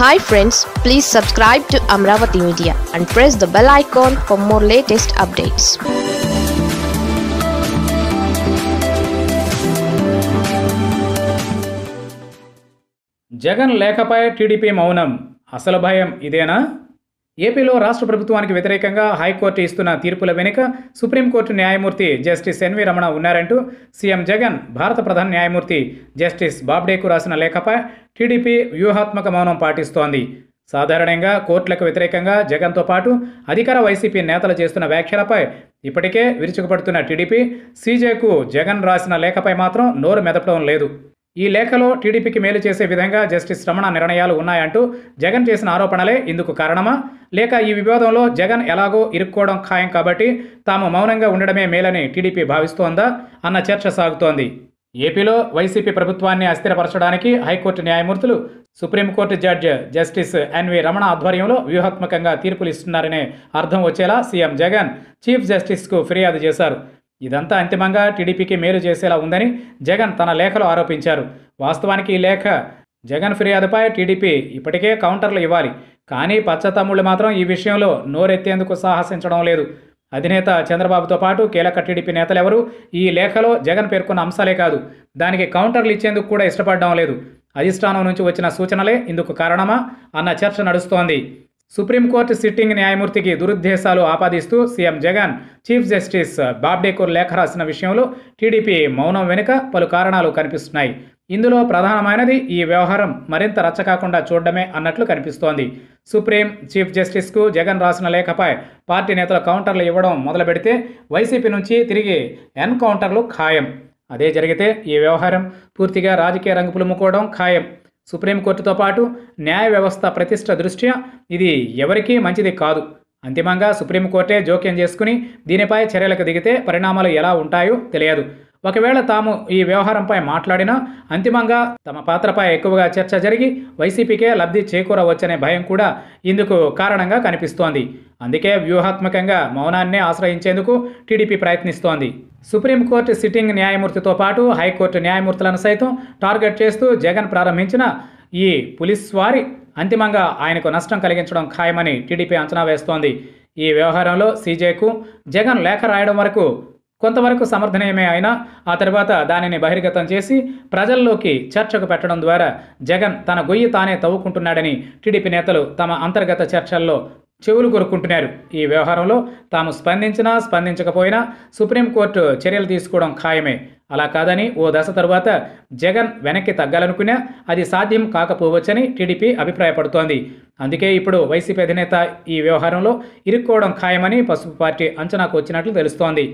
Hi friends, please subscribe to Amravati Media and press the bell icon for more latest updates. Jagan లేఖపై టీడీపీ మౌనం అసలు ఏపీలో రాష్ట్ర ప్రభుత్వానికి వ్యతిరేకంగా హైకోర్టు ఇస్తున్న తీర్పుల వెనుక సుప్రీంకోర్టు న్యాయమూర్తి జస్టిస్ ఎన్వి రమణ ఉన్నారంటూ సీఎం జగన్ భారత ప్రధాన న్యాయమూర్తి జస్టిస్ బాబ్డేకు రాసిన లేఖపై టీడీపీ వ్యూహాత్మక మౌనం పాటిస్తోంది సాధారణంగా కోర్టులకు వ్యతిరేకంగా జగన్తో పాటు అధికార వైసీపీ నేతలు చేస్తున్న వ్యాఖ్యలపై ఇప్పటికే విరుచుకుపడుతున్న టీడీపీ సీజేకు జగన్ రాసిన లేఖపై మాత్రం నోరు మెదపడం లేదు ఈ లేఖలో టీడీపీకి మేలు చేసే విధంగా జస్టిస్ రమణ నిర్ణయాలు ఉన్నాయంటూ జగన్ చేసిన ఆరోపణలే ఇందుకు కారణమా లేక ఈ వివాదంలో జగన్ ఎలాగో ఇరుక్కోవడం ఖాయం కాబట్టి తాము మౌనంగా ఉండడమే మేలని టీడీపీ భావిస్తోందా అన్న చర్చ సాగుతోంది ఏపీలో వైసీపీ ప్రభుత్వాన్ని అస్థిరపరచడానికి హైకోర్టు న్యాయమూర్తులు సుప్రీంకోర్టు జడ్జ్ జస్టిస్ ఎన్వి రమణ ఆధ్వర్యంలో వ్యూహాత్మకంగా తీర్పులు ఇస్తున్నారనే అర్థం వచ్చేలా సీఎం జగన్ చీఫ్ జస్టిస్కు ఫిర్యాదు చేశారు ఇదంతా అంతిమంగా టీడీపీకి మేలు చేసేలా ఉందని జగన్ తన లేఖలో ఆరోపించారు వాస్తవానికి ఈ లేఖ జగన్ ఫిర్యాదుపై టీడీపీ ఇప్పటికే కౌంటర్లు ఇవ్వాలి కానీ పచ్చతమ్ముళ్ళు మాత్రం ఈ విషయంలో నోరెత్తేందుకు సాహసించడం లేదు అధినేత చంద్రబాబుతో పాటు కీలక టీడీపీ నేతలెవరూ ఈ లేఖలో జగన్ పేర్కొన్న అంశాలే కాదు దానికి కౌంటర్లు ఇచ్చేందుకు కూడా ఇష్టపడడం లేదు అధిష్టానం నుంచి వచ్చిన సూచనలే ఇందుకు కారణమా అన్న చర్చ నడుస్తోంది సుప్రీంకోర్టు సిట్టింగ్ న్యాయమూర్తికి దురుద్దేశాలు ఆపాదిస్తూ సీఎం జగన్ చీఫ్ జస్టిస్ బాబ్డేకూర్ లేఖ రాసిన విషయంలో టీడీపీ మౌనం వెనుక పలు కారణాలు కనిపిస్తున్నాయి ఇందులో ప్రధానమైనది ఈ వ్యవహారం మరింత రచ్చకాకుండా చూడడమే అన్నట్లు కనిపిస్తోంది సుప్రీం చీఫ్ జస్టిస్కు జగన్ రాసిన లేఖపై పార్టీ నేతలు కౌంటర్లు ఇవ్వడం మొదలు పెడితే వైసీపీ నుంచి తిరిగి ఎన్కౌంటర్లు ఖాయం అదే జరిగితే ఈ వ్యవహారం పూర్తిగా రాజకీయ రంగు పులుముకోవడం ఖాయం సుప్రీంకోర్టుతో పాటు న్యాయ వ్యవస్థ ప్రతిష్ట దృష్ట్యా ఇది ఎవరికీ మంచిది కాదు అంతిమంగా సుప్రీంకోర్టే జోక్యం చేసుకుని దీనిపై చర్యలకు దిగితే పరిణామాలు ఎలా ఉంటాయో తెలియదు ఒకవేళ తాము ఈ వ్యవహారంపై మాట్లాడినా అంతిమంగా తమ పాత్రపై ఎక్కువగా చర్చ జరిగి వైసీపీకే లబ్ధి చేకూరవచ్చనే భయం కూడా ఇందుకు కారణంగా కనిపిస్తోంది అందుకే వ్యూహాత్మకంగా మౌనాన్నే ఆశ్రయించేందుకు టీడీపీ ప్రయత్నిస్తోంది సుప్రీంకోర్టు సిట్టింగ్ న్యాయమూర్తితో పాటు హైకోర్టు న్యాయమూర్తులను సైతం టార్గెట్ చేస్తూ జగన్ ప్రారంభించిన ఈ పులిస్ వారి అంతిమంగా ఆయనకు నష్టం కలిగించడం ఖాయమని టీడీపీ అంచనా వేస్తోంది ఈ వ్యవహారంలో సీజేకు జగన్ లేఖ రాయడం వరకు కొంతవరకు సమర్థనీయమే అయినా ఆ తర్వాత దానిని బహిర్గతం చేసి ప్రజల్లోకి చర్చకు పెట్టడం ద్వారా జగన్ తన గొయ్యి తానే తవ్వుకుంటున్నాడని టీడీపీ నేతలు తమ అంతర్గత చర్చల్లో చెవులు కొరుక్కుంటున్నారు ఈ వ్యవహారంలో తాము స్పందించినా స్పందించకపోయినా సుప్రీంకోర్టు చర్యలు తీసుకోవడం ఖాయమే అలా కాదని ఓ దశ తరువాత జగన్ వెనక్కి తగ్గాలనుకున్నా అది సాధ్యం కాకపోవచ్చని టీడీపీ అభిప్రాయపడుతోంది అందుకే ఇప్పుడు వైసీపీ అధినేత ఈ వ్యవహారంలో ఇరుక్కోవడం ఖాయమని పసుపు పార్టీ అంచనాకు వచ్చినట్లు తెలుస్తోంది